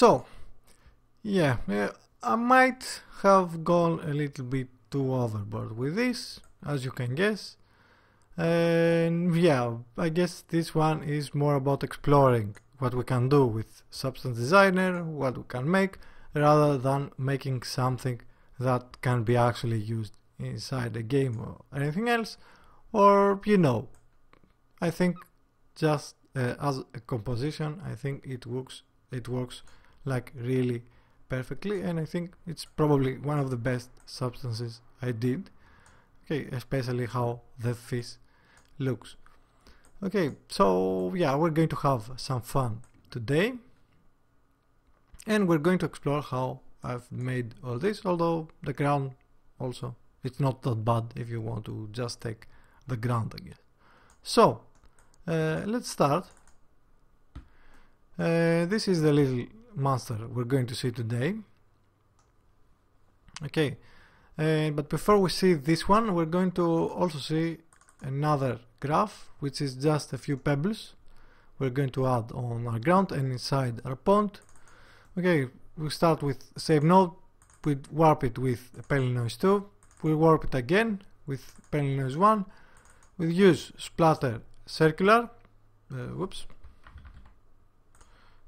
So, yeah, I might have gone a little bit too overboard with this, as you can guess. And yeah, I guess this one is more about exploring what we can do with Substance Designer, what we can make, rather than making something that can be actually used inside a game or anything else. Or, you know, I think just uh, as a composition, I think it works. It works like really perfectly and I think it's probably one of the best substances I did okay especially how the fish looks okay so yeah we're going to have some fun today and we're going to explore how I've made all this although the ground also it's not that bad if you want to just take the ground again so uh, let's start uh, this is the little Monster we're going to see today. Okay, uh, but before we see this one, we're going to also see another graph, which is just a few pebbles we're going to add on our ground and inside our pond. Okay, we start with save node, we warp it with Pelinoise 2, we warp it again with Pelinoise 1, we use splatter circular, uh, whoops,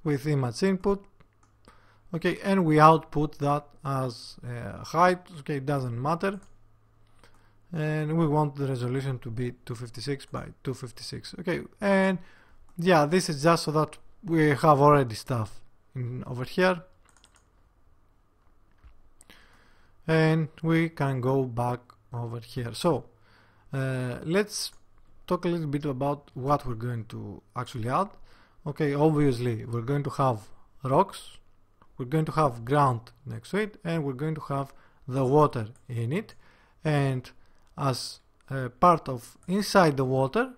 with image input, okay and we output that as uh, height okay it doesn't matter and we want the resolution to be 256 by 256 okay and yeah this is just so that we have already stuff in over here and we can go back over here so uh, let's talk a little bit about what we're going to actually add okay obviously we're going to have rocks we're going to have ground next to it and we're going to have the water in it and as a part of inside the water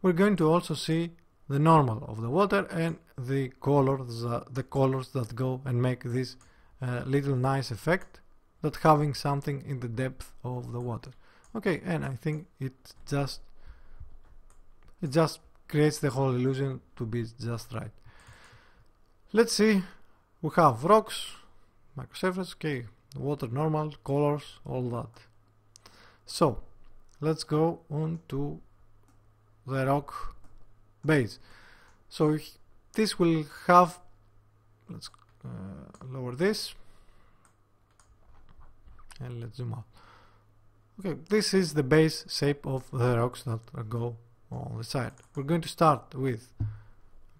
we're going to also see the normal of the water and the colors the colors that go and make this uh, little nice effect that having something in the depth of the water okay and I think it just it just creates the whole illusion to be just right let's see we have rocks, microsurface, okay, water normal, colors, all that. So let's go on to the rock base. So this will have, let's uh, lower this and let's zoom out. Okay, this is the base shape of the rocks that go on the side. We're going to start with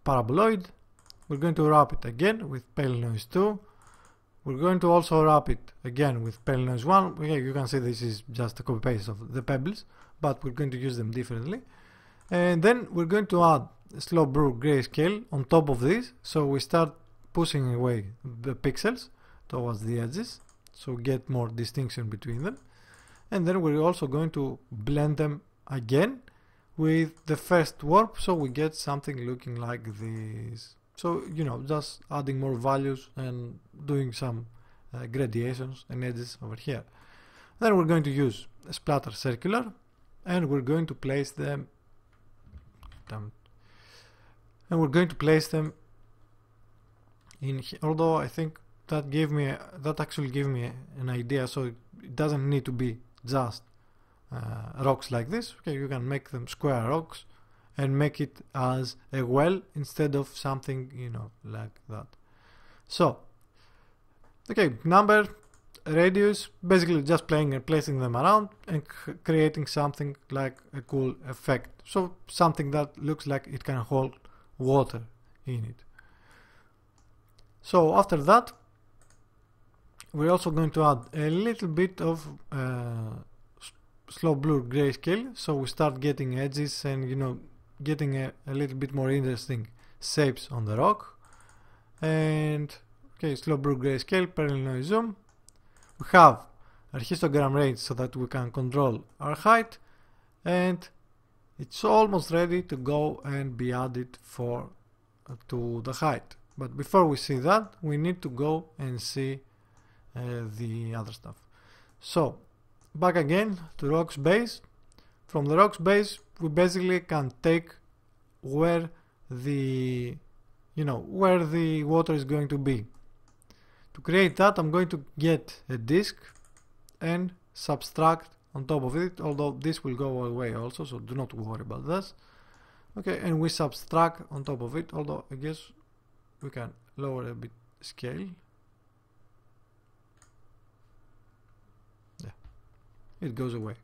paraboloid we're going to wrap it again with pale noise 2. We're going to also wrap it again with pale noise 1. Okay, you can see this is just a copy paste of the pebbles, but we're going to use them differently. And then we're going to add slow blur grayscale on top of this. So we start pushing away the pixels towards the edges. So get more distinction between them. And then we're also going to blend them again with the first warp. So we get something looking like this. So, you know, just adding more values and doing some uh, gradations and edges over here. Then we're going to use a splatter circular and we're going to place them and we're going to place them in here. Although I think that gave me a, that actually gave me a, an idea so it, it, doesn't need to be just uh, rocks like this okay you can make them square rocks and make it as a well instead of something, you know, like that. So, okay, number, radius, basically just playing and placing them around and creating something like a cool effect. So something that looks like it can hold water in it. So after that, we're also going to add a little bit of uh, slow blur grayscale so we start getting edges and you know getting a, a little bit more interesting shapes on the rock. And okay, slow brew grayscale, parallel noise zoom. We have our histogram range so that we can control our height and it's almost ready to go and be added for uh, to the height but before we see that we need to go and see uh, the other stuff so back again to rocks base from the rocks base we basically can take where the you know where the water is going to be to create that I'm going to get a disk and subtract on top of it although this will go away also so do not worry about this okay and we subtract on top of it although I guess we can lower a bit scale yeah it goes away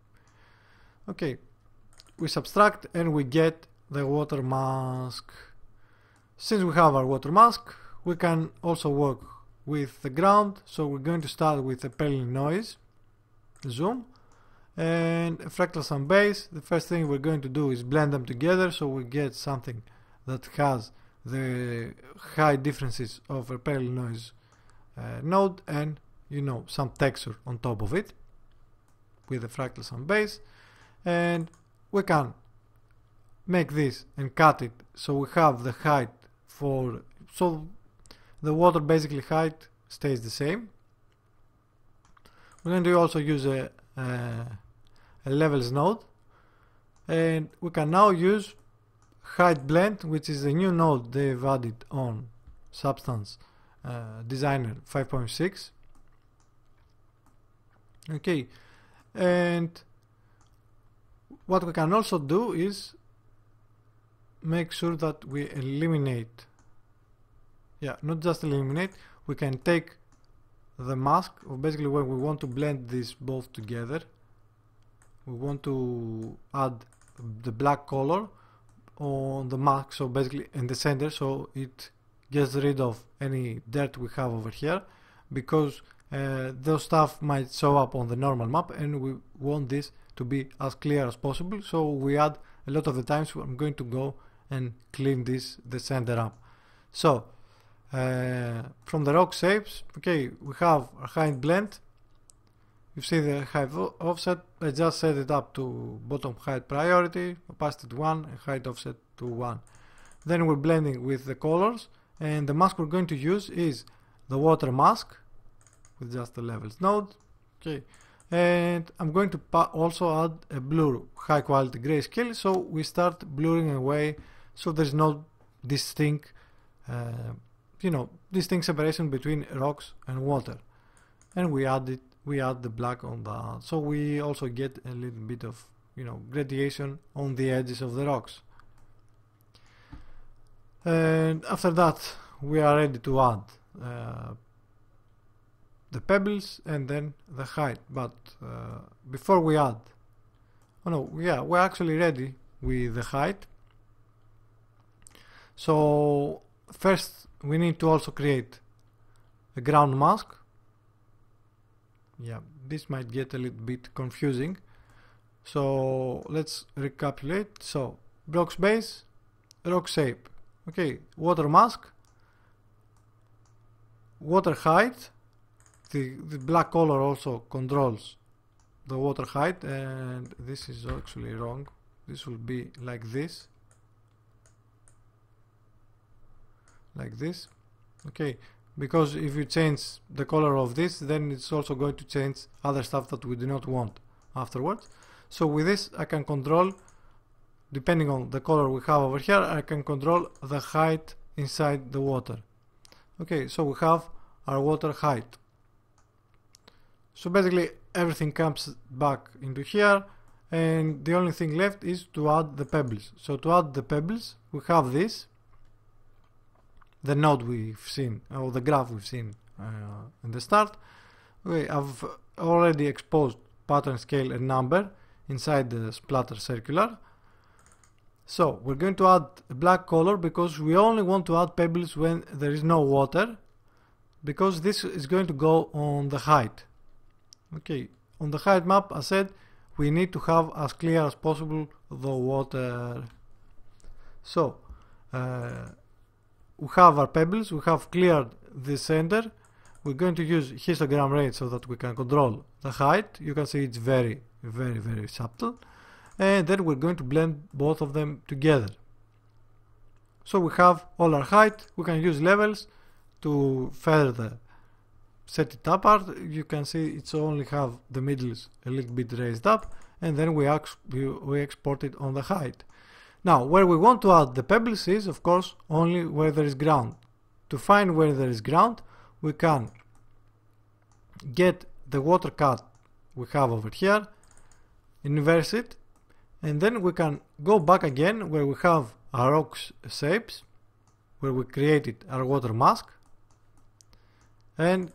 okay we subtract and we get the water mask. Since we have our water mask, we can also work with the ground, so we're going to start with a paling noise, zoom, and fractal sum base. The first thing we're going to do is blend them together, so we get something that has the high differences of a parallel noise uh, node and you know some texture on top of it with the fractal sum base and we can make this and cut it so we have the height for so the water basically height stays the same we're going to also use a, a, a levels node and we can now use height blend which is a new node they've added on substance uh, designer 5.6 okay and what we can also do is make sure that we eliminate yeah not just eliminate we can take the mask basically when we want to blend these both together we want to add the black color on the mask so basically in the center so it gets rid of any dirt we have over here because uh, those stuff might show up on the normal map and we want this to be as clear as possible. So we add a lot of the times so I'm going to go and clean this, the center up. So uh, from the rock shapes, okay, we have a height blend. You see the height offset. I just set it up to bottom height priority, opacity to 1 and height offset to 1. Then we're blending with the colors and the mask we're going to use is the water mask with just the levels node. Okay, and I'm going to also add a blur high quality grayscale so we start blurring away so there's no distinct uh, you know distinct separation between rocks and water and we add it we add the black on the so we also get a little bit of you know gradation on the edges of the rocks and after that we are ready to add uh, the pebbles and then the height but uh, before we add oh no yeah we're actually ready with the height so first we need to also create a ground mask yeah this might get a little bit confusing so let's recapitulate so block space rock shape okay water mask water height the, the black color also controls the water height and this is actually wrong this will be like this like this okay because if you change the color of this then it's also going to change other stuff that we do not want afterwards so with this I can control depending on the color we have over here I can control the height inside the water okay so we have our water height so basically everything comes back into here and the only thing left is to add the pebbles. So to add the pebbles we have this, the node we've seen or the graph we've seen uh, in the start. We have already exposed pattern scale and number inside the splatter circular. So we're going to add a black color because we only want to add pebbles when there is no water because this is going to go on the height. Okay, on the height map, I said we need to have as clear as possible the water. So, uh, we have our pebbles, we have cleared the center. We're going to use histogram rate so that we can control the height. You can see it's very, very, very subtle. And then we're going to blend both of them together. So we have all our height, we can use levels to further set it apart, you can see it's only have the middles a little bit raised up, and then we, we export it on the height. Now, where we want to add the pebbles is, of course, only where there is ground. To find where there is ground, we can get the water cut we have over here, inverse it, and then we can go back again where we have our rocks shapes, where we created our water mask, and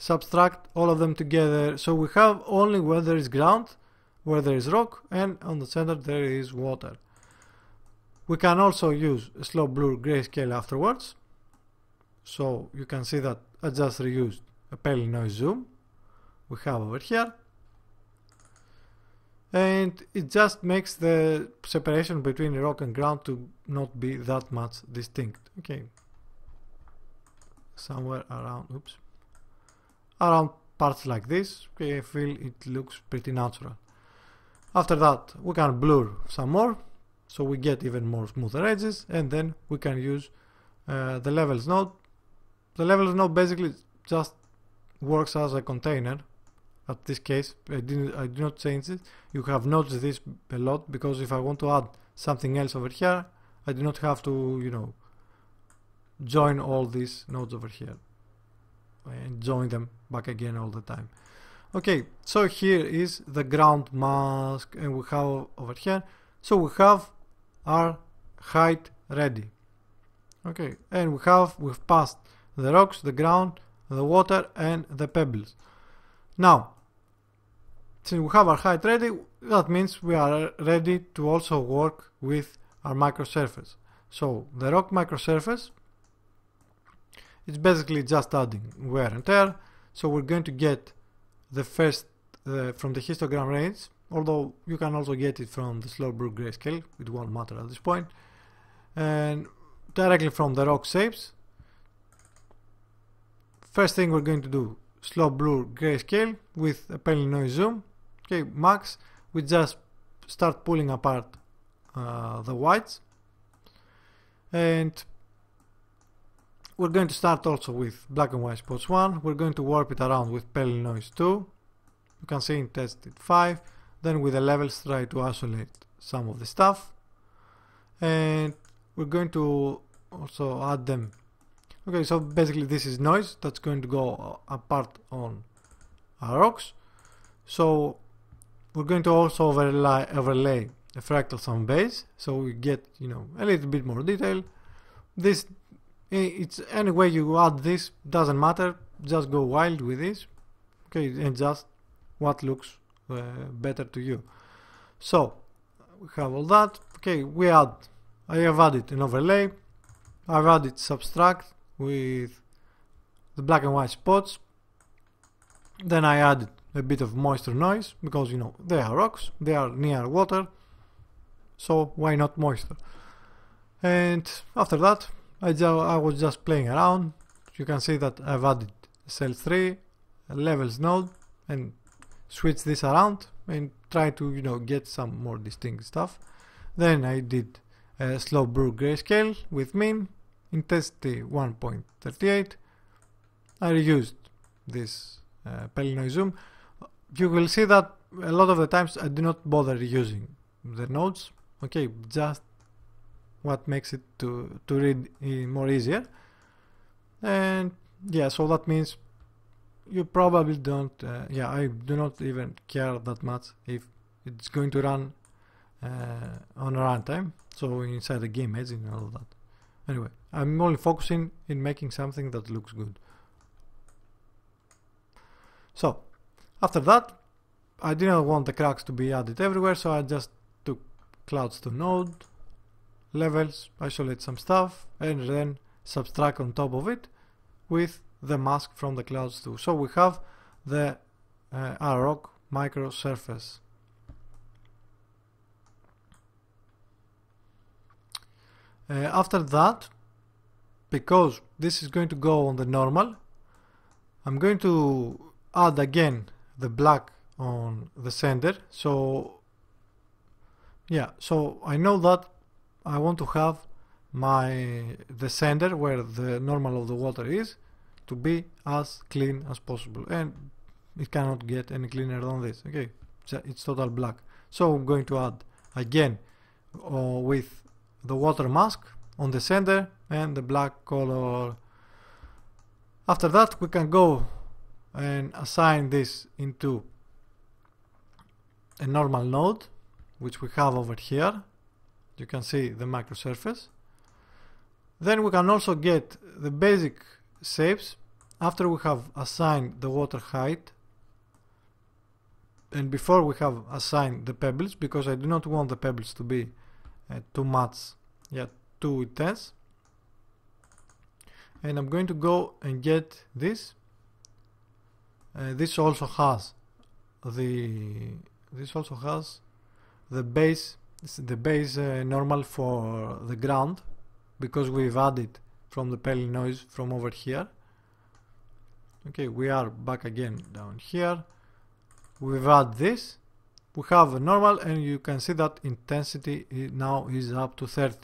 subtract all of them together. So we have only where there is ground, where there is rock, and on the center there is water. We can also use slow blur grayscale afterwards. So you can see that I just reused a pale noise zoom we have over here. And it just makes the separation between rock and ground to not be that much distinct. Okay. Somewhere around, oops around parts like this. I feel it looks pretty natural. After that, we can blur some more, so we get even more smoother edges, and then we can use uh, the levels node. The levels node basically just works as a container. At this case, I didn't, I did not change it. You have noticed this a lot because if I want to add something else over here, I do not have to, you know, join all these nodes over here and join them back again all the time. Okay, so here is the ground mask and we have over here. So we have our height ready. Okay, and we have, we've passed the rocks, the ground, the water and the pebbles. Now, since we have our height ready, that means we are ready to also work with our microsurface. So the rock microsurface it's basically just adding wear and tear so we're going to get the first uh, from the histogram range although you can also get it from the slow brew grayscale it won't matter at this point and directly from the rock shapes first thing we're going to do slow blur grayscale with a penalty noise zoom okay max we just start pulling apart uh, the whites and we're going to start also with black and white spots 1. We're going to warp it around with pale noise 2. You can see in test it 5. Then with the levels try to isolate some of the stuff. And we're going to also add them. Okay, so basically this is noise that's going to go apart on our rocks. So we're going to also overlay, overlay a fractal sound base so we get, you know, a little bit more detail. This Eh, it's any way you add this doesn't matter just go wild with this okay and just what looks uh, better to you so we have all that okay we add I have added an overlay I've added subtract with the black and white spots then I added a bit of moisture noise because you know they are rocks they are near water so why not moisture and after that I, I was just playing around. You can see that I've added cell 3, levels node, and switch this around and try to, you know, get some more distinct stuff. Then I did a slow brew grayscale with mean intensity 1.38. I reused this uh, Pelinoid zoom. You will see that a lot of the times I do not bother using the nodes. Okay, just what makes it to, to read more easier. And yeah, so that means you probably don't, uh, yeah, I do not even care that much if it's going to run uh, on runtime, so inside the game engine and all that. Anyway, I'm only focusing in making something that looks good. So, after that, I didn't want the cracks to be added everywhere, so I just took clouds to node levels, isolate some stuff, and then subtract on top of it with the mask from the clouds too. So we have the uh, micro surface. Uh, after that, because this is going to go on the normal, I'm going to add again the black on the center. So yeah, so I know that I want to have my the center where the normal of the water is to be as clean as possible and it cannot get any cleaner than this okay it's total black so I'm going to add again uh, with the water mask on the center and the black color after that we can go and assign this into a normal node which we have over here you can see the macro surface. Then we can also get the basic shapes after we have assigned the water height and before we have assigned the pebbles because I do not want the pebbles to be uh, too much yeah, too intense and I'm going to go and get this uh, this also has the this also has the base the base uh, normal for the ground because we've added from the pale noise from over here okay we are back again down here we've added this we have a normal and you can see that intensity now is up to 30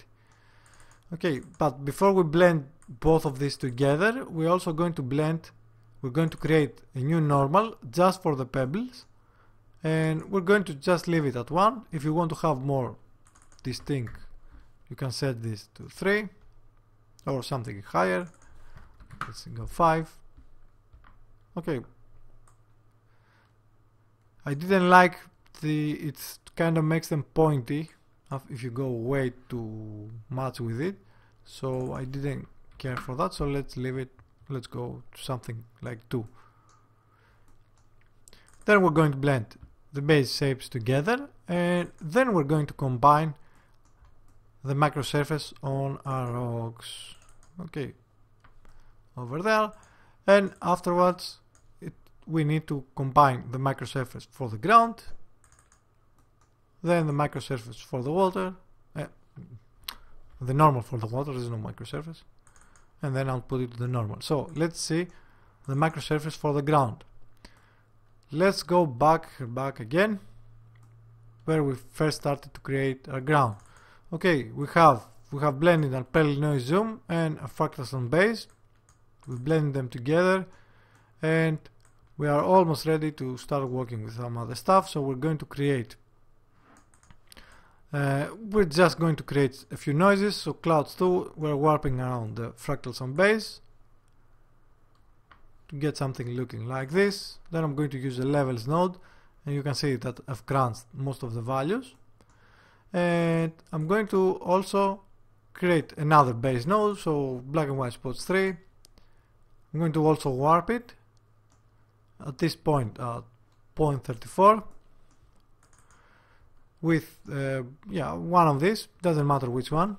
okay but before we blend both of these together we're also going to blend we're going to create a new normal just for the pebbles and we're going to just leave it at 1 if you want to have more distinct you can set this to 3 or something higher let's go 5 okay I didn't like the it kind of makes them pointy if you go way too much with it so I didn't care for that so let's leave it let's go to something like 2 then we're going to blend the base shapes together and then we're going to combine the macro surface on our rocks. Okay, over there. And afterwards, it, we need to combine the macro surface for the ground, then the macro surface for the water, uh, the normal for the water, there's no micro surface, and then I'll put it to the normal. So let's see the macro surface for the ground let's go back back again where we first started to create our ground okay we have we have blended our parallel noise zoom and a fractal base we blend them together and we are almost ready to start working with some other stuff so we're going to create uh, we're just going to create a few noises so clouds 2 we're warping around the fractal on base to get something looking like this. Then I'm going to use the levels node and you can see that I've crunched most of the values. And I'm going to also create another base node, so black and white spots 3. I'm going to also warp it at this point at uh, 0.34 with uh, yeah one of these doesn't matter which one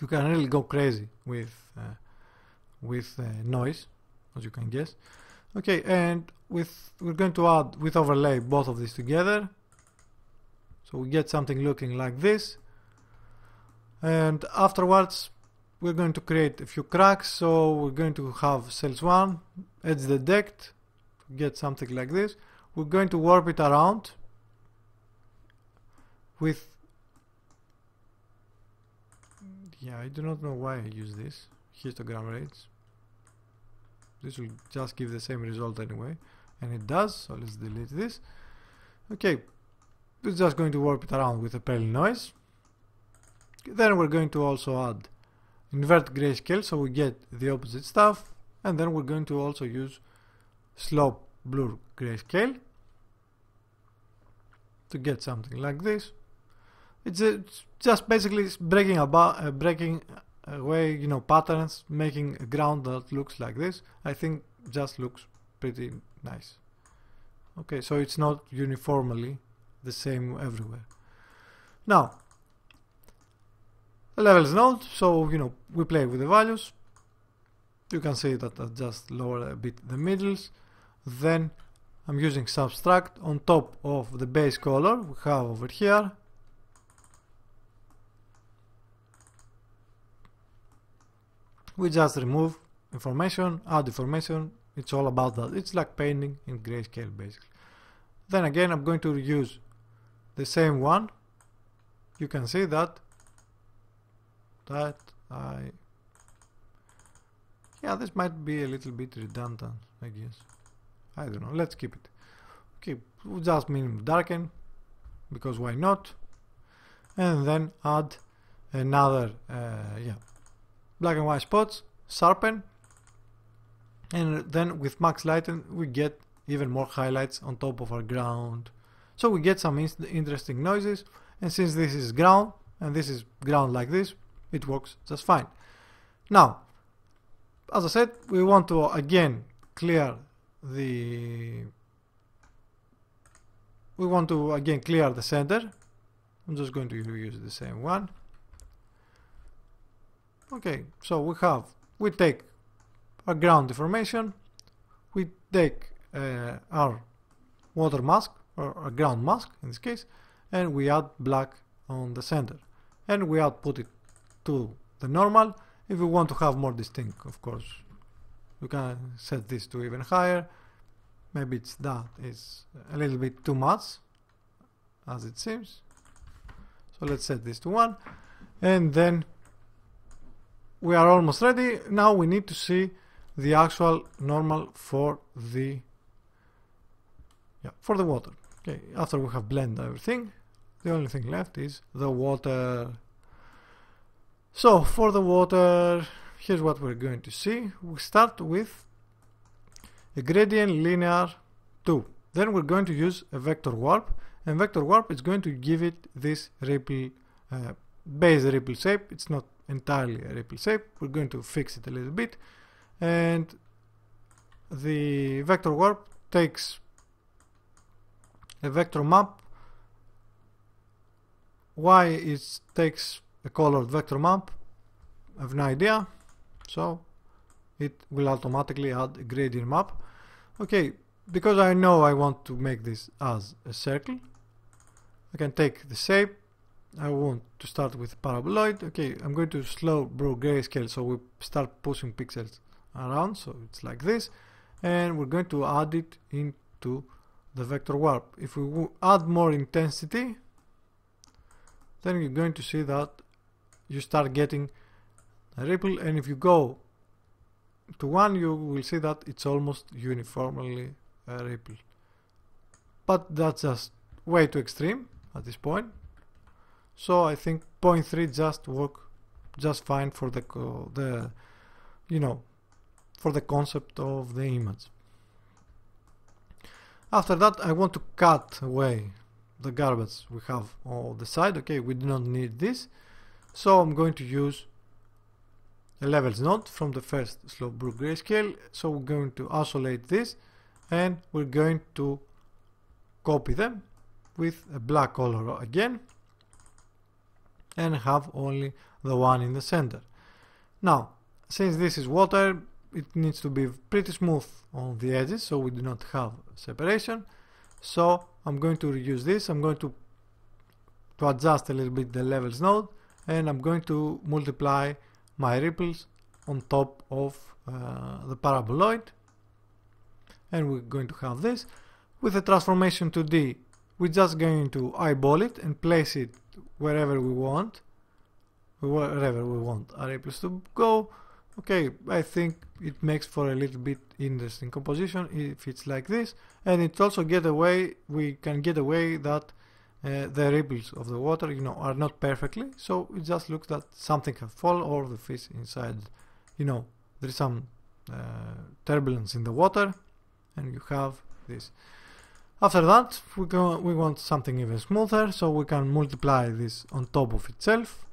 you can really go crazy with uh, with uh, noise, as you can guess. Okay, and with we're going to add with overlay both of these together. So we get something looking like this. And afterwards, we're going to create a few cracks. So we're going to have cells 1, edge the deck, get something like this. We're going to warp it around with yeah, I do not know why I use this histogram rates this will just give the same result anyway and it does so let's delete this okay we're just going to warp it around with a pale noise then we're going to also add invert grayscale so we get the opposite stuff and then we're going to also use slope blur grayscale to get something like this it's, a, it's just basically breaking about uh, breaking way, you know, patterns, making a ground that looks like this, I think just looks pretty nice. Okay, so it's not uniformly the same everywhere. Now, the level is node, so, you know, we play with the values. You can see that I just lower a bit the middles. Then I'm using subtract on top of the base color we have over here. we just remove information, add information, it's all about that. It's like painting in grayscale basically. Then again, I'm going to use the same one. You can see that that I yeah, this might be a little bit redundant, I guess. I don't know. Let's keep it. Okay, we just minimum darken because why not? And then add another uh, yeah black and white spots, sharpen, and then with max lighting we get even more highlights on top of our ground. So we get some interesting noises, and since this is ground, and this is ground like this, it works just fine. Now, as I said, we want to again clear the we want to again clear the center I'm just going to use the same one Okay, so we have, we take a ground deformation, we take uh, our water mask, or a ground mask in this case, and we add black on the center. And we output it to the normal. If we want to have more distinct, of course, we can set this to even higher. Maybe it's that is a little bit too much, as it seems. So let's set this to 1. And then we are almost ready. Now we need to see the actual normal for the yeah, for the water. Okay, after we have blended everything, the only thing left is the water. So for the water, here's what we're going to see. We start with a gradient linear 2. Then we're going to use a vector warp, and vector warp is going to give it this ripple, uh, base ripple shape. It's not entirely a ripple shape. We're going to fix it a little bit. And the vector warp takes a vector map. Why it takes a colored vector map. I have no idea. So it will automatically add a gradient map. Okay, because I know I want to make this as a circle, I can take the shape I want to start with paraboloid. Okay, I'm going to slow bro grayscale so we start pushing pixels around. So it's like this. And we're going to add it into the vector warp. If we add more intensity, then you're going to see that you start getting a ripple. And if you go to one, you will see that it's almost uniformly a ripple. But that's just way too extreme at this point. So I think 0.3 just work just fine for the the you know for the concept of the image. After that, I want to cut away the garbage we have on the side. Okay, we do not need this. So I'm going to use a levels node from the first slope brook grayscale. So we're going to isolate this and we're going to copy them with a black color again and have only the one in the center. Now, since this is water, it needs to be pretty smooth on the edges, so we do not have separation. So I'm going to reduce this, I'm going to, to adjust a little bit the levels node, and I'm going to multiply my ripples on top of uh, the paraboloid. And we're going to have this. With the transformation to D, we're just going to eyeball it and place it wherever we want wherever we want our apples to go okay I think it makes for a little bit interesting composition if it's like this and it also get away we can get away that uh, the ripples of the water you know are not perfectly so it just looks that something has fall or the fish inside you know there's some uh, turbulence in the water and you have this after that, we, go, we want something even smoother, so we can multiply this on top of itself.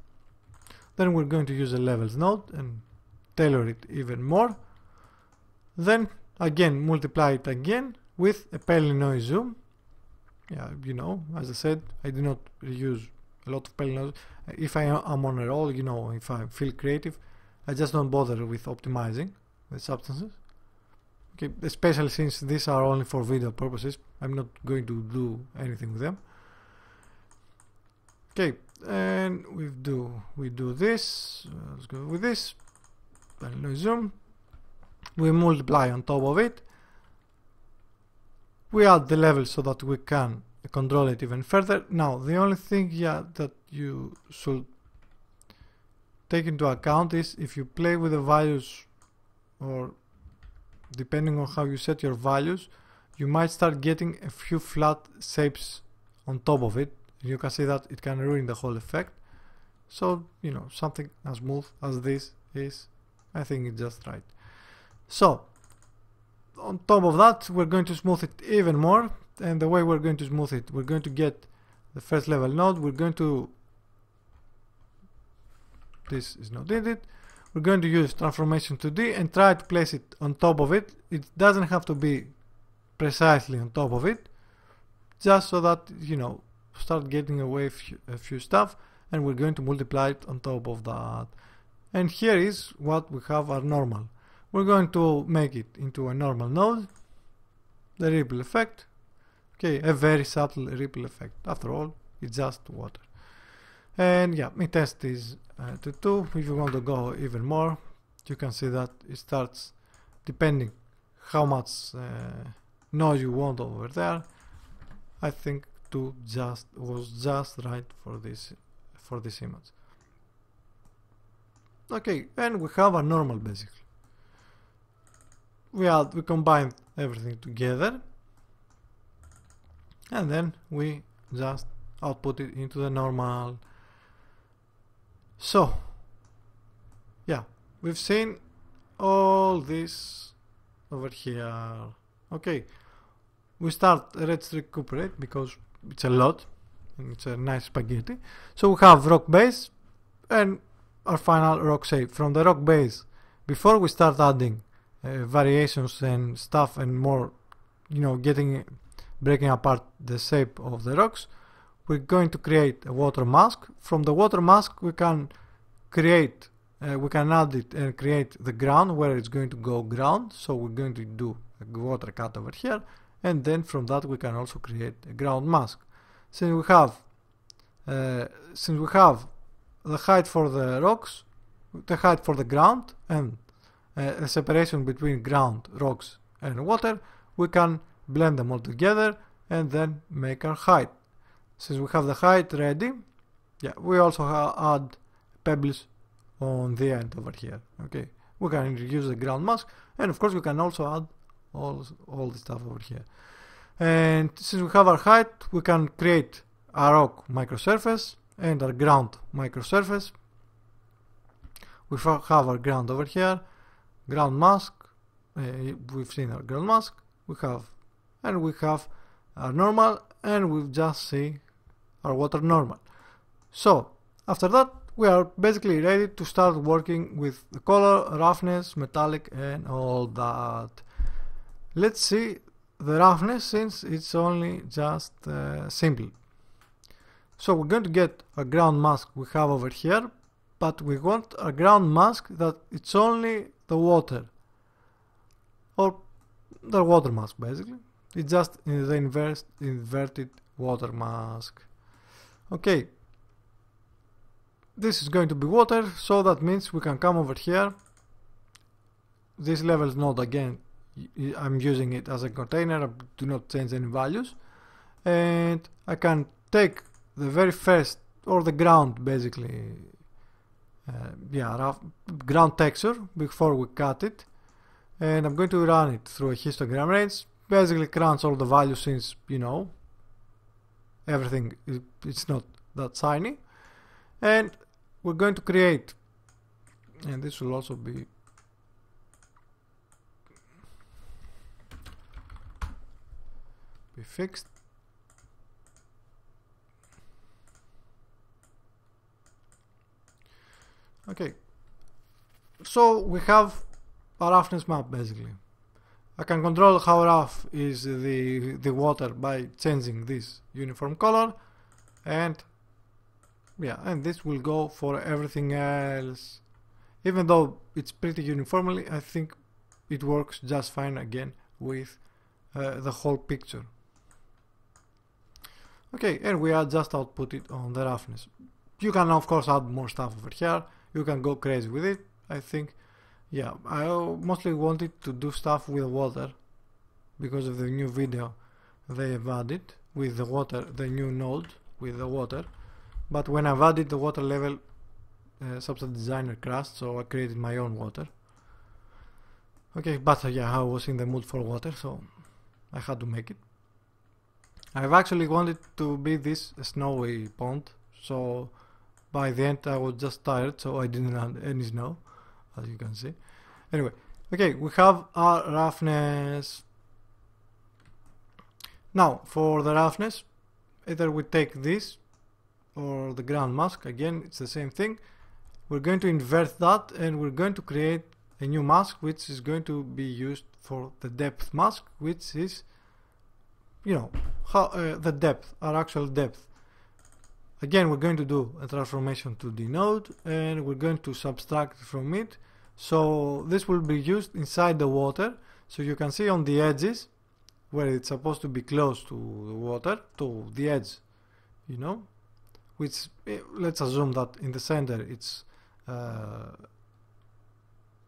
Then we're going to use a levels node and tailor it even more. Then again, multiply it again with a Pelinoid zoom. Yeah, you know, as I said, I do not use a lot of Noise. If I am on a roll, you know, if I feel creative, I just don't bother with optimizing the substances. Okay, especially since these are only for video purposes, I'm not going to do anything with them. Okay, and we do we do this. Uh, let's go with this. zoom. We multiply on top of it. We add the level so that we can control it even further. Now the only thing yeah that you should take into account is if you play with the values or depending on how you set your values you might start getting a few flat shapes on top of it. You can see that it can ruin the whole effect. So, you know, something as smooth as this is, I think it's just right. So, on top of that, we're going to smooth it even more. And the way we're going to smooth it, we're going to get the first level node. We're going to, this is not needed. We're going to use transformation 2D and try to place it on top of it. It doesn't have to be precisely on top of it just so that you know start getting away a few stuff and we're going to multiply it on top of that and here is what we have our normal we're going to make it into a normal node the ripple effect okay a very subtle ripple effect after all it's just water and yeah me test is uh, to 2 if you want to go even more you can see that it starts depending how much uh, no you won't over there I think 2 just was just right for this for this image okay and we have a normal basically we add we combine everything together and then we just output it into the normal so yeah we've seen all this over here okay we start Red Streak Recuperate because it's a lot and it's a nice spaghetti. So we have rock base and our final rock shape. From the rock base, before we start adding uh, variations and stuff and more, you know, getting breaking apart the shape of the rocks, we're going to create a water mask. From the water mask, we can create, uh, we can add it and create the ground where it's going to go ground. So we're going to do a water cut over here and then from that we can also create a ground mask. Since we have uh, since we have the height for the rocks, the height for the ground and uh, separation between ground, rocks and water, we can blend them all together and then make our height. Since we have the height ready, yeah, we also add pebbles on the end over here. Okay, we can use the ground mask and of course we can also add all all the stuff over here and since we have our height we can create our rock microsurface and our ground microsurface we have our ground over here ground mask uh, we've seen our ground mask we have and we have our normal and we just see our water normal so after that we are basically ready to start working with the color roughness metallic and all that Let's see the roughness since it's only just uh, simple. So we're going to get a ground mask we have over here, but we want a ground mask that it's only the water, or the water mask basically. It's just in the inverse, inverted water mask. Okay, this is going to be water, so that means we can come over here. This level is not again I'm using it as a container, I do not change any values. And I can take the very first, or the ground basically, uh, yeah, rough ground texture before we cut it. And I'm going to run it through a histogram range, basically crunch all the values since, you know, everything, it's not that shiny. And we're going to create, and this will also be be fixed okay so we have a roughness map basically I can control how rough is the, the water by changing this uniform color and yeah and this will go for everything else even though it's pretty uniformly I think it works just fine again with uh, the whole picture Okay, and we are just output it on the roughness. You can of course add more stuff over here. You can go crazy with it. I think, yeah, I uh, mostly wanted to do stuff with water because of the new video they have added with the water, the new node with the water. But when I've added the water level, uh, Substance Designer crashed, so I created my own water. Okay, but uh, yeah, I was in the mood for water, so I had to make it. I've actually wanted to be this snowy pond, so by the end I was just tired, so I didn't land any snow, as you can see. Anyway, okay, we have our roughness. Now, for the roughness, either we take this or the ground mask, again, it's the same thing. We're going to invert that and we're going to create a new mask which is going to be used for the depth mask, which is you know, how uh, the depth, our actual depth. Again, we're going to do a transformation to the node and we're going to subtract from it. So this will be used inside the water. So you can see on the edges where it's supposed to be close to the water, to the edge, you know, which eh, let's assume that in the center it's, uh,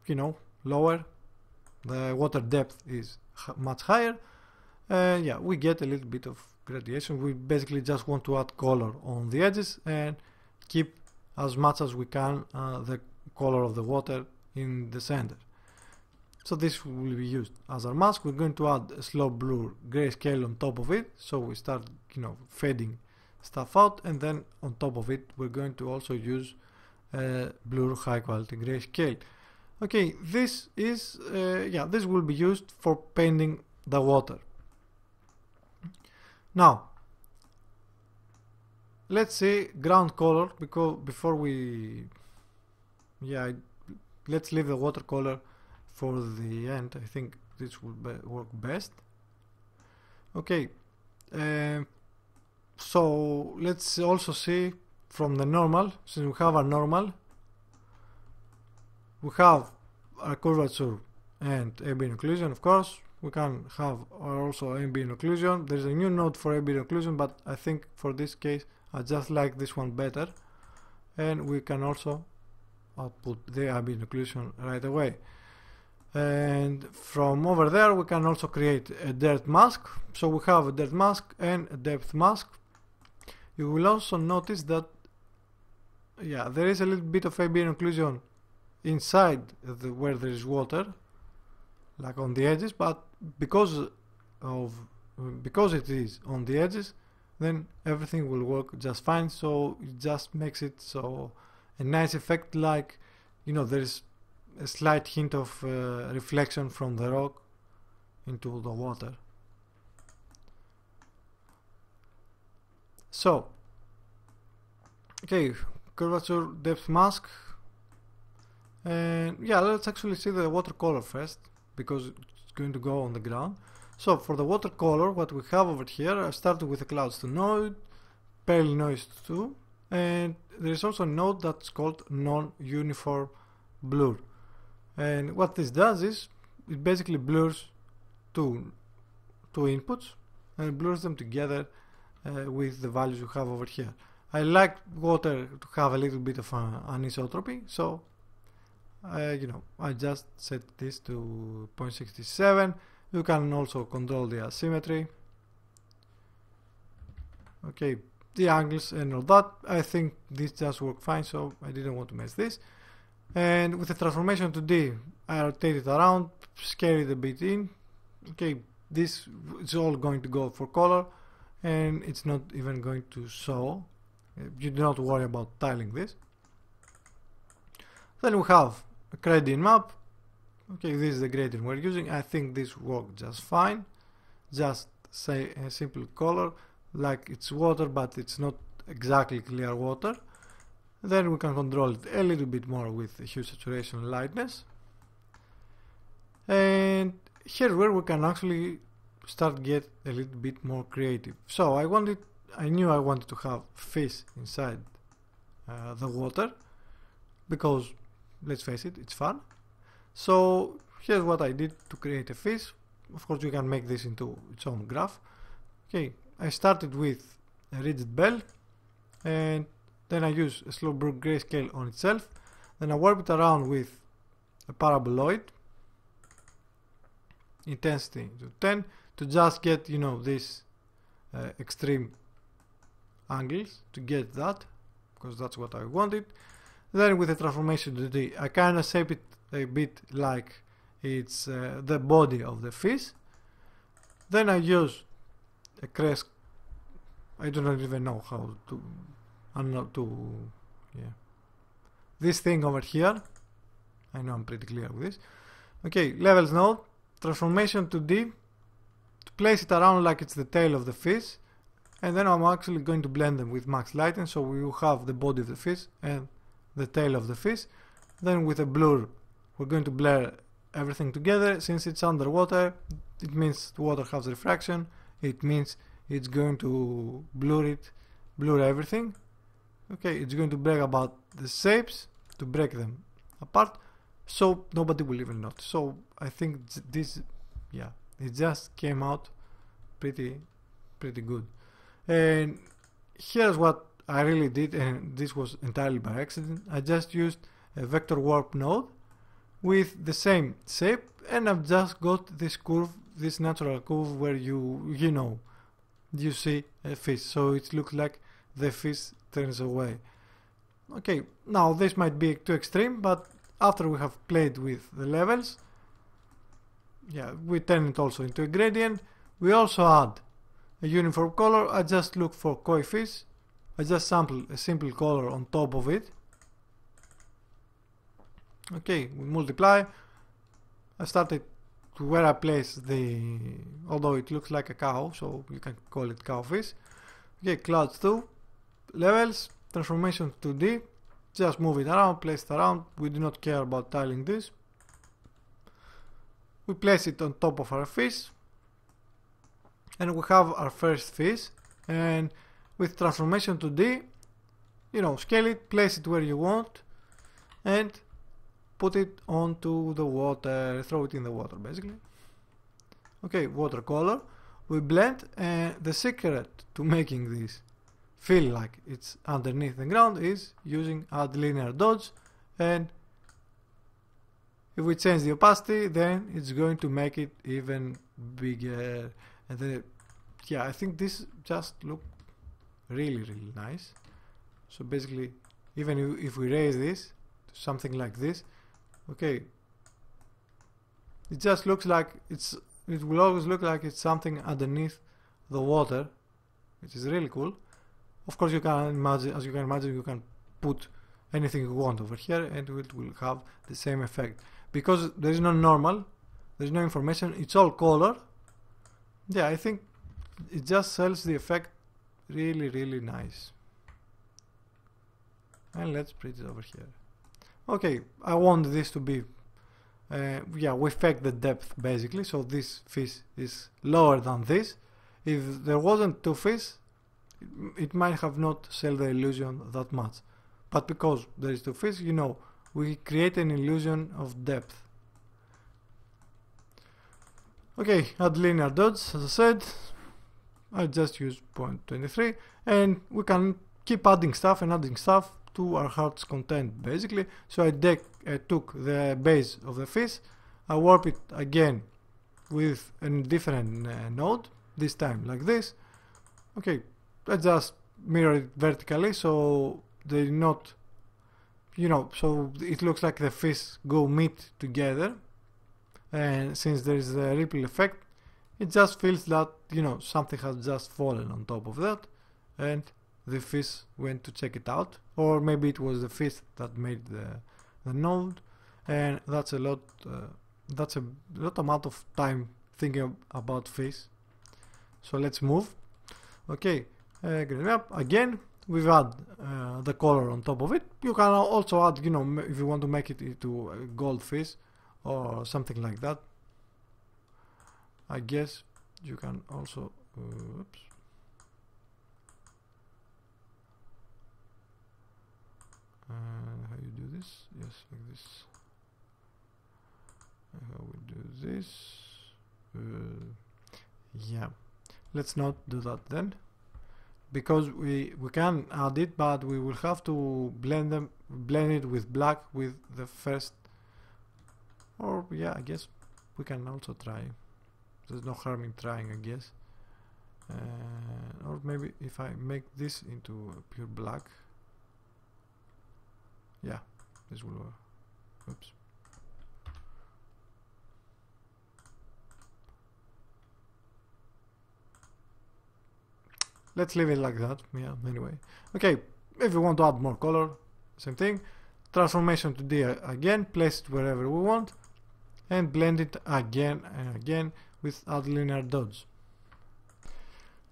you know, lower. The water depth is much higher yeah we get a little bit of gradation we basically just want to add color on the edges and keep as much as we can uh, the color of the water in the center so this will be used as our mask we're going to add a slow blur grayscale on top of it so we start you know fading stuff out and then on top of it we're going to also use a uh, blur high quality grayscale okay this is uh, yeah this will be used for painting the water now, let's say ground color because before we, yeah, let's leave the watercolor for the end. I think this would be work best. Okay, uh, so let's also see from the normal, since we have a normal, we have a curvature and a beam occlusion, of course, we can have also ambient occlusion. There is a new node for ambient occlusion, but I think for this case I just like this one better. And we can also output the ambient occlusion right away. And from over there we can also create a dirt mask. So we have a dirt mask and a depth mask. You will also notice that yeah, there is a little bit of ambient occlusion inside the, where there is water like on the edges, but because of because it is on the edges then everything will work just fine so it just makes it so a nice effect like you know there is a slight hint of uh, reflection from the rock into the water so okay curvature depth mask and yeah let's actually see the water color first because going to go on the ground. So for the watercolor, what we have over here, I started with the clouds to node, pale noise to 2, and there is also a node that's called non-uniform blur. And what this does is, it basically blurs two, two inputs and blurs them together uh, with the values you have over here. I like water to have a little bit of uh, anisotropy, so uh, you know I just set this to 0.67 you can also control the asymmetry okay the angles and all that I think this just worked fine so I didn't want to mess this and with the transformation to D I rotate it around scale it a bit in okay this is all going to go for color and it's not even going to show you do not worry about tiling this then we have a gradient map okay this is the gradient we're using I think this worked just fine just say a simple color like it's water but it's not exactly clear water then we can control it a little bit more with hue saturation and lightness and here where we can actually start get a little bit more creative so I wanted I knew I wanted to have fish inside uh, the water because let's face it it's fun so here's what I did to create a fish of course you can make this into its own graph okay I started with a rigid bell and then I use a slow burn grayscale on itself then I warp it around with a paraboloid intensity to 10 to just get you know these uh, extreme angles to get that because that's what I wanted then with the transformation to D, I kind of shape it a bit like it's uh, the body of the fish. Then I use a crest. I do not even know how to, I'm not to, yeah. This thing over here, I know I'm pretty clear with this. Okay, levels node, transformation to D, to place it around like it's the tail of the fish, and then I'm actually going to blend them with max lighting, so we will have the body of the fish and the tail of the fish. Then with a blur, we're going to blur everything together. Since it's underwater, it means the water has refraction. It means it's going to blur it, blur everything. Okay, it's going to break about the shapes to break them apart, so nobody will even notice. So I think this, yeah, it just came out pretty, pretty good. And here's what I really did, and this was entirely by accident, I just used a vector warp node with the same shape and I've just got this curve, this natural curve where you, you know, you see a fish. So it looks like the fish turns away. Okay, now this might be too extreme, but after we have played with the levels, yeah, we turn it also into a gradient. We also add a uniform color. I just look for koi fish I just sample a simple color on top of it. Okay, we multiply. I started to where I place the, although it looks like a cow, so you can call it cowfish. Okay, clouds 2, levels, transformation 2D, just move it around, place it around, we do not care about tiling this. We place it on top of our fish, and we have our first fish, and with transformation to D, you know, scale it, place it where you want, and put it onto the water, throw it in the water basically. Okay, watercolor. We blend and the secret to making this feel like it's underneath the ground is using add linear dodge and if we change the opacity then it's going to make it even bigger and then yeah I think this just looks really really nice so basically even if we raise this to something like this okay it just looks like it's it will always look like it's something underneath the water which is really cool of course you can imagine as you can imagine you can put anything you want over here and it will have the same effect because there is no normal there's no information it's all color yeah I think it just sells the effect really really nice and let's print it over here okay I want this to be uh, yeah we fake the depth basically so this fish is lower than this if there wasn't two fish it, might have not sell the illusion that much but because there is two fish you know we create an illusion of depth okay add linear dots as I said I just use 0.23 and we can keep adding stuff and adding stuff to our heart's content basically. So I, deck, I took the base of the fish, I warp it again with a different uh, node, this time like this. Okay, I just mirror it vertically so they're not, you know, so it looks like the fish go meet together. And since there is a ripple effect, it just feels that, you know, something has just fallen on top of that and the fish went to check it out. Or maybe it was the fish that made the, the node and that's a lot, uh, that's a lot amount of time thinking about fish. So let's move. Okay, uh, again, we've had uh, the color on top of it. You can also add, you know, if you want to make it into a fish or something like that, I guess you can also uh, oops, how you do this yes like this how we do this uh, yeah let's not do that then because we we can add it but we will have to blend them blend it with black with the first or yeah I guess we can also try there's no harm in trying I guess uh, or maybe if I make this into pure black yeah this will work oops let's leave it like that yeah anyway okay if you want to add more color same thing transformation to D again place it wherever we want and blend it again and again with add linear dodge.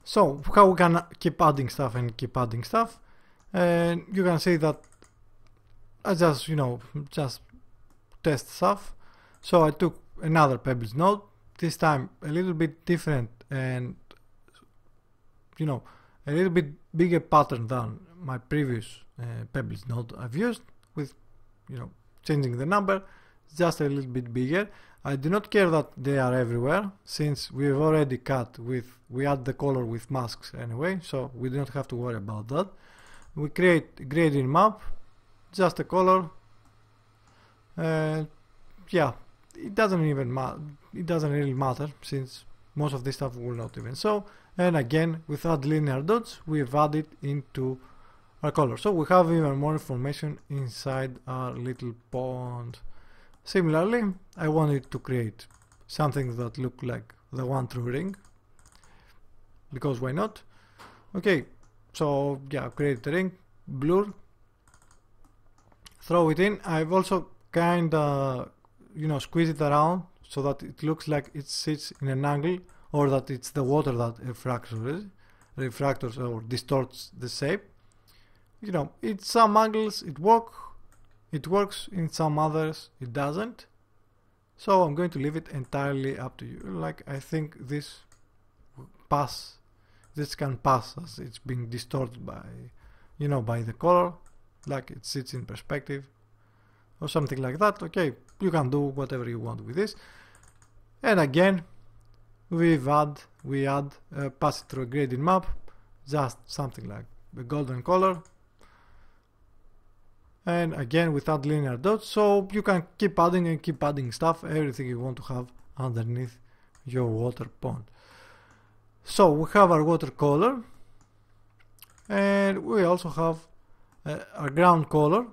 So how we can keep adding stuff and keep adding stuff, and you can see that I just you know just test stuff. So I took another Pebbles node, this time a little bit different and you know a little bit bigger pattern than my previous uh, Pebbles node I've used with you know changing the number just a little bit bigger I do not care that they are everywhere, since we've already cut with, we add the color with masks anyway, so we do not have to worry about that. We create gradient map, just a color, uh, yeah, it doesn't even matter, it doesn't really matter, since most of this stuff will not even so, and again, without linear dots, we've added into our color, so we have even more information inside our little pond. Similarly, I wanted to create something that looked like the one true ring, because why not? Okay, so yeah, create a ring, blur, throw it in. I've also kinda, you know, squeeze it around so that it looks like it sits in an angle or that it's the water that refractors, refractors or distorts the shape. You know, it's some angles it works, it works in some others, it doesn't. So I'm going to leave it entirely up to you. Like I think this pass, this can pass as it's being distorted by, you know, by the color, like it sits in perspective or something like that. Okay, you can do whatever you want with this. And again, we've add, we add a uh, pass it through a gradient map, just something like the golden color and again without linear dots so you can keep adding and keep adding stuff everything you want to have underneath your water pond so we have our water color and we also have uh, our ground color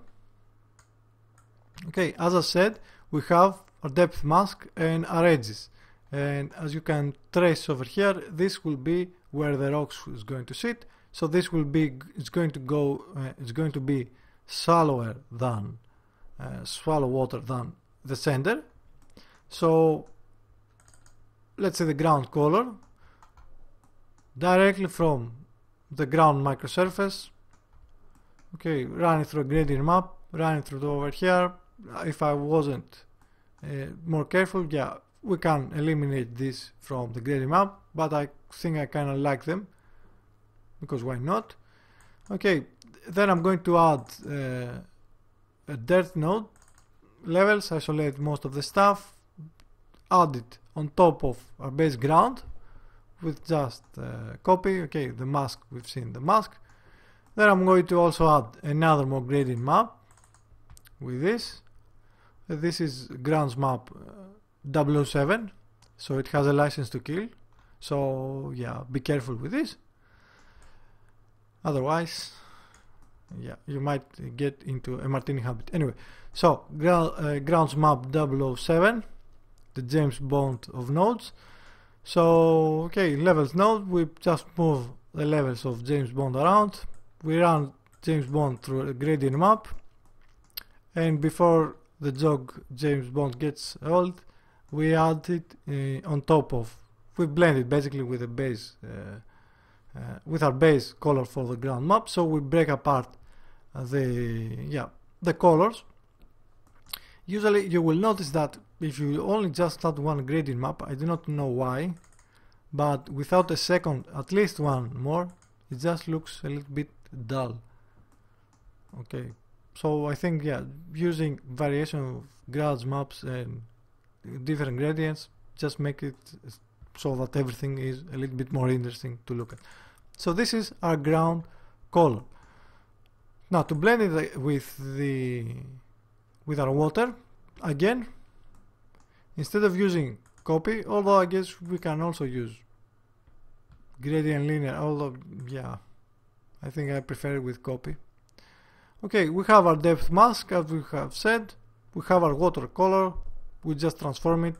okay as I said we have our depth mask and our edges and as you can trace over here this will be where the rocks is going to sit so this will be it's going to go uh, it's going to be shallower than uh, water than the sender. So let's say the ground color directly from the ground microsurface. Okay, running through a gradient map, running through through over here. If I wasn't uh, more careful, yeah, we can eliminate this from the gradient map, but I think I kind of like them because why not? Okay, then I'm going to add uh, a dirt node, levels, isolate most of the stuff, add it on top of our base ground with just uh, copy, okay, the mask, we've seen the mask. Then I'm going to also add another more gradient map with this. This is grounds map uh, 007, so it has a license to kill. So yeah, be careful with this. Otherwise, yeah you might get into a martini habit anyway so ground, uh, grounds map 007 the james bond of nodes so okay levels node we just move the levels of james bond around we run james bond through a gradient map and before the jog james bond gets old we add it uh, on top of we blend it basically with a base uh, uh, with our base color for the ground map so we break apart uh, the yeah the colors usually you will notice that if you only just add one gradient map I do not know why but without a second at least one more it just looks a little bit dull okay so I think yeah using variation of grads maps and different gradients just make it so that everything is a little bit more interesting to look at so this is our ground color now to blend it with the with our water, again, instead of using copy, although I guess we can also use gradient linear, although yeah, I think I prefer it with copy. Okay, we have our depth mask as we have said, we have our watercolor, we just transform it,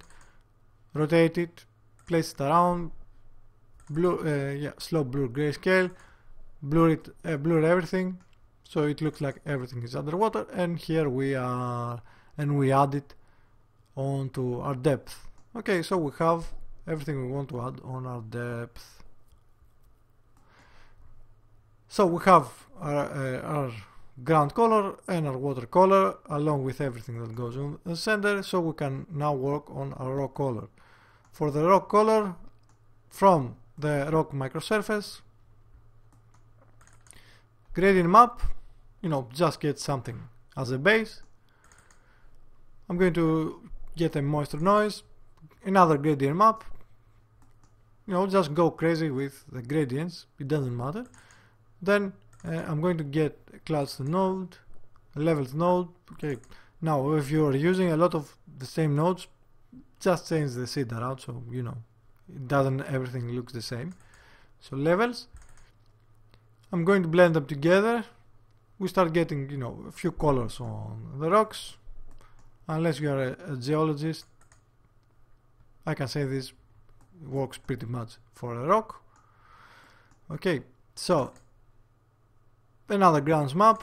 rotate it, place it around, Blue uh, yeah, slow blue grayscale, blur it, uh, blur everything, so it looks like everything is underwater and here we are and we add it onto our depth okay so we have everything we want to add on our depth so we have our, uh, our ground color and our water color along with everything that goes on the center so we can now work on our rock color for the rock color from the rock microsurface gradient map you know just get something as a base I'm going to get a moisture noise another gradient map you know just go crazy with the gradients it doesn't matter then uh, I'm going to get class node levels node okay now if you're using a lot of the same nodes just change the seed around so you know it doesn't everything looks the same so levels I'm going to blend them together we start getting, you know, a few colors on the rocks. Unless you are a, a geologist, I can say this works pretty much for a rock. Okay, so another grounds map.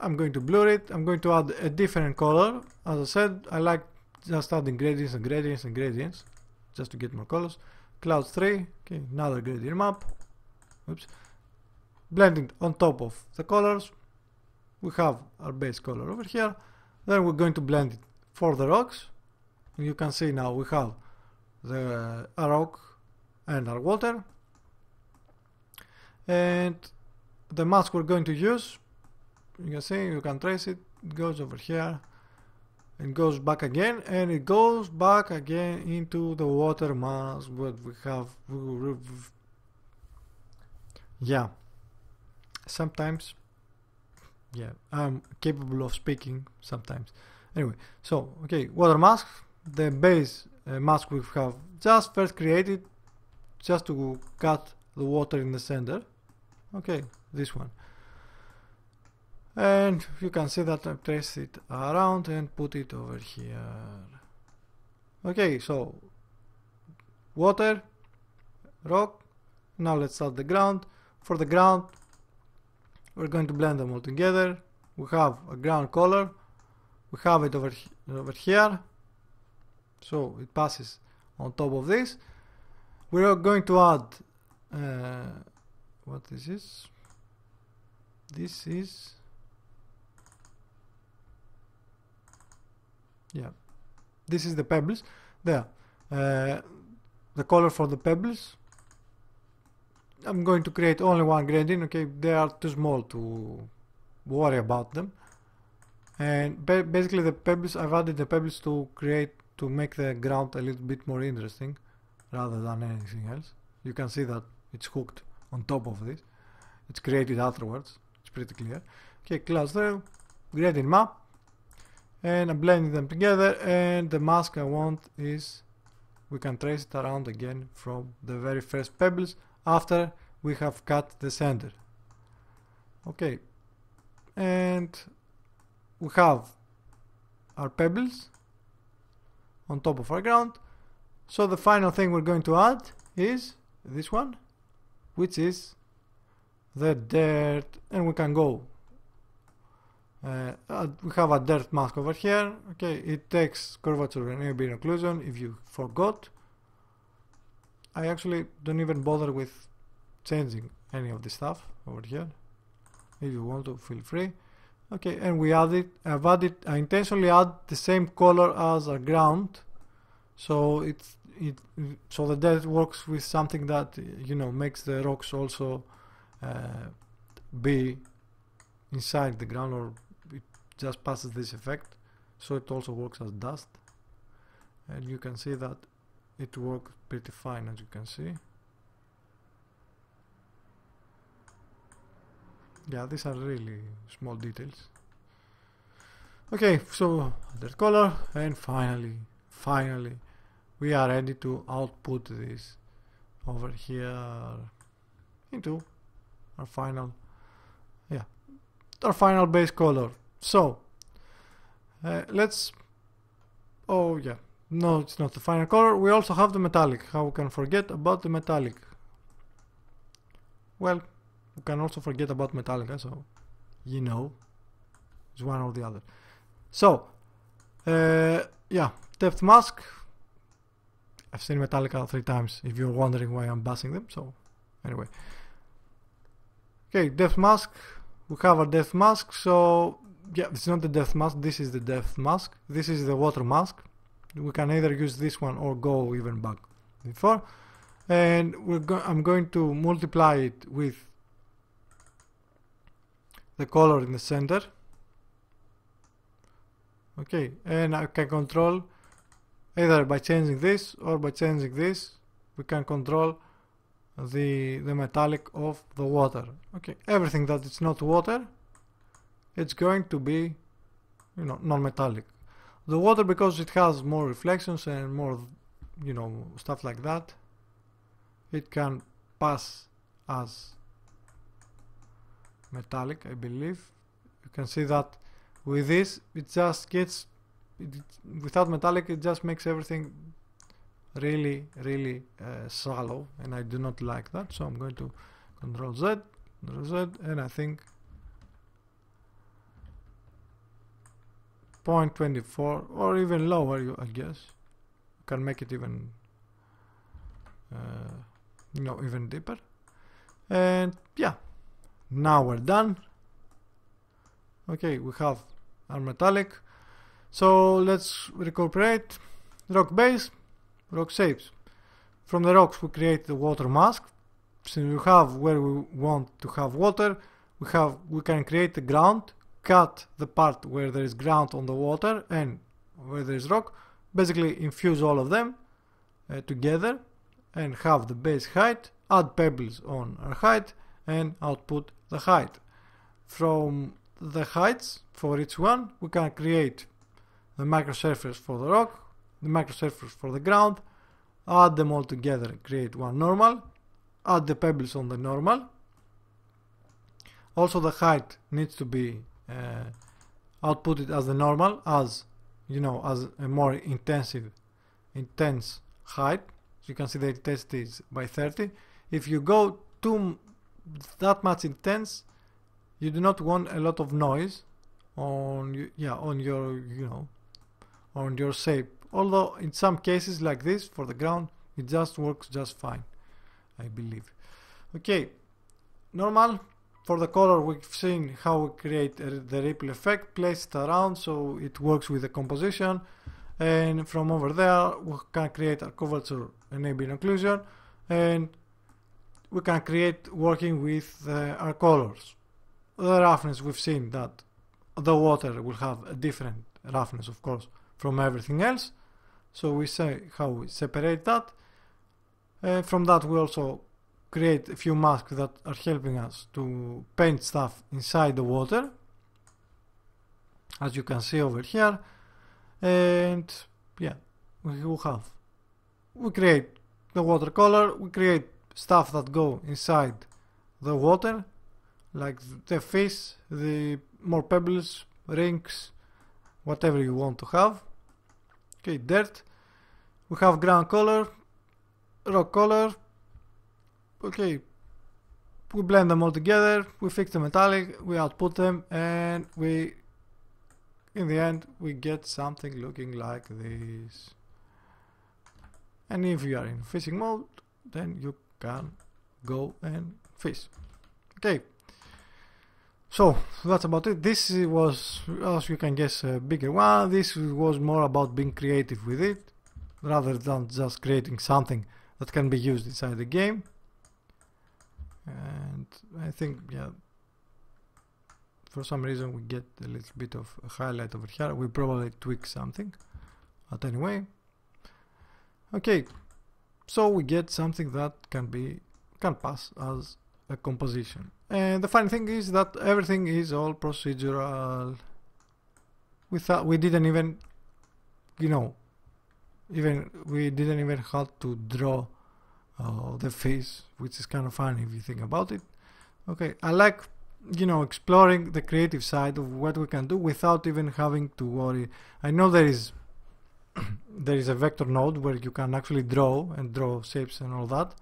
I'm going to blur it. I'm going to add a different color. As I said, I like just adding gradients and gradients and gradients just to get more colors. Clouds 3, okay, another gradient map. Oops blending on top of the colors. We have our base color over here. Then we're going to blend it for the rocks. And you can see now we have the rock and our water. And the mask we're going to use, you can see, you can trace it, it goes over here and goes back again and it goes back again into the water mask. what we have yeah sometimes yeah i'm capable of speaking sometimes anyway so okay water mask the base uh, mask we have just first created just to cut the water in the center okay this one and you can see that I uh, trace it around and put it over here okay so water rock now let's add the ground for the ground we're going to blend them all together. We have a ground color. We have it over, over here. So it passes on top of this. We are going to add, uh, what is this? This is, yeah, this is the pebbles. There, uh, the color for the pebbles I'm going to create only one gradient okay they are too small to worry about them and basically the pebbles I've added the pebbles to create to make the ground a little bit more interesting rather than anything else you can see that it's hooked on top of this it's created afterwards it's pretty clear okay class there gradient map and I'm blending them together and the mask I want is we can trace it around again from the very first pebbles after we have cut the center. Okay, and we have our pebbles on top of our ground. So the final thing we're going to add is this one, which is the dirt, and we can go. Uh, we have a dirt mask over here. Okay, it takes curvature and ambient occlusion if you forgot. I actually don't even bother with changing any of the stuff over here. If you want to, feel free. Okay, and we add it. I've added, I intentionally add the same color as our ground, so it's it so that that works with something that you know makes the rocks also uh, be inside the ground or it just passes this effect so it also works as dust and you can see that it worked pretty fine as you can see yeah these are really small details okay so that color and finally finally we are ready to output this over here into our final yeah our final base color so uh, let's oh yeah no, it's not the final color. We also have the metallic. How we can forget about the metallic? Well, we can also forget about Metallica, eh, so you know, it's one or the other. So, uh, yeah, depth mask. I've seen Metallica three times. If you're wondering why I'm bashing them, so anyway. Okay, depth mask. We have a depth mask. So yeah, it's not the depth mask. This is the depth mask. This is the water mask we can either use this one or go even back before and we're go I'm going to multiply it with the color in the center okay and I can control either by changing this or by changing this we can control the the metallic of the water okay everything that is not water it's going to be you know non-metallic the water because it has more reflections and more, you know, stuff like that, it can pass as metallic, I believe. You can see that with this, it just gets, it, without metallic, it just makes everything really, really uh, shallow, and I do not like that, so I'm going to Control Z, Control Z, and I think 0.24 or even lower you I guess you can make it even uh, you know even deeper and yeah now we're done okay we have our metallic so let's recuperate rock base rock shapes from the rocks we create the water mask since we have where we want to have water we have we can create the ground cut the part where there is ground on the water and where there is rock, basically infuse all of them uh, together and have the base height, add pebbles on our height and output the height. From the heights for each one we can create the microsurface for the rock, the microsurface for the ground, add them all together and create one normal, add the pebbles on the normal. Also the height needs to be uh, output it as the normal as you know as a more intensive intense height you can see the intensity is by 30 if you go too that much intense you do not want a lot of noise on yeah on your you know on your shape although in some cases like this for the ground it just works just fine I believe okay normal for the color we've seen how we create the ripple effect, place it around so it works with the composition and from over there we can create a curvature enabling occlusion and we can create working with uh, our colors. The roughness we've seen that the water will have a different roughness of course from everything else so we say how we separate that and from that we also create a few masks that are helping us to paint stuff inside the water as you can see over here and yeah we have we create the watercolor we create stuff that go inside the water like the fish the more pebbles rings whatever you want to have okay dirt we have ground color rock color okay, we blend them all together, we fix the metallic, we output them, and we, in the end, we get something looking like this. And if you are in fishing mode, then you can go and fish. Okay, so that's about it. This was, as you can guess, a bigger one. This was more about being creative with it, rather than just creating something that can be used inside the game and I think yeah for some reason we get a little bit of highlight over here we probably tweak something but anyway okay so we get something that can be can pass as a composition and the funny thing is that everything is all procedural we thought we didn't even you know even we didn't even have to draw uh, the face, which is kind of funny if you think about it. Okay, I like you know exploring the creative side of what we can do without even having to worry. I know there is there is a vector node where you can actually draw and draw shapes and all that,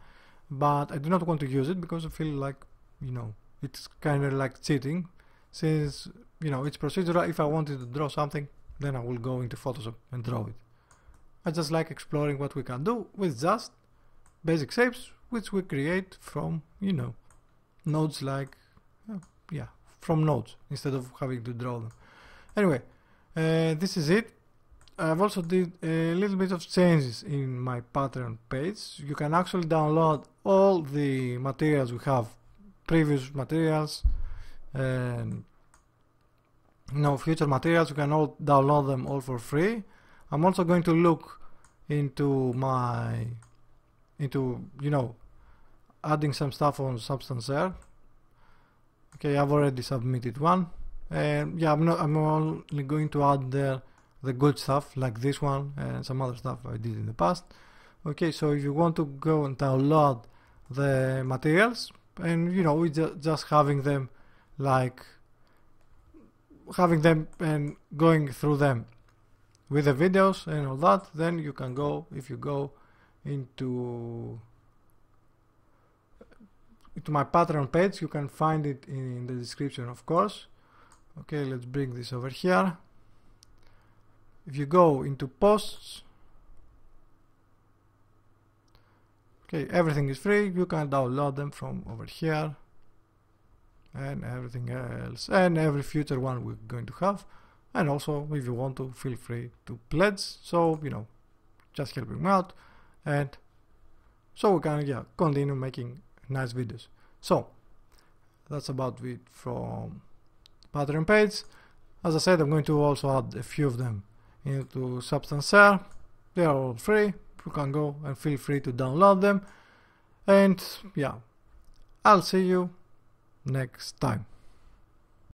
but I do not want to use it because I feel like you know it's kind of like cheating since you know it's procedural if I wanted to draw something then I will go into Photoshop and draw it I just like exploring what we can do with just basic shapes which we create from, you know, nodes like, uh, yeah, from nodes instead of having to draw them. Anyway, uh, this is it. I've also did a little bit of changes in my pattern page. You can actually download all the materials we have, previous materials, and um, you know, future materials. You can all download them all for free. I'm also going to look into my into you know adding some stuff on substance there okay I've already submitted one and yeah I'm not I'm only going to add there the good stuff like this one and some other stuff I did in the past okay so if you want to go and download the materials and you know we ju just having them like having them and going through them with the videos and all that then you can go if you go into my Patreon page. You can find it in the description, of course. Okay, let's bring this over here. If you go into posts, okay, everything is free. You can download them from over here and everything else and every future one we're going to have and also if you want to feel free to pledge so you know just helping out and so we're gonna yeah continue making nice videos so that's about it from pattern page as I said I'm going to also add a few of them into Substanceur they are all free you can go and feel free to download them and yeah I'll see you next time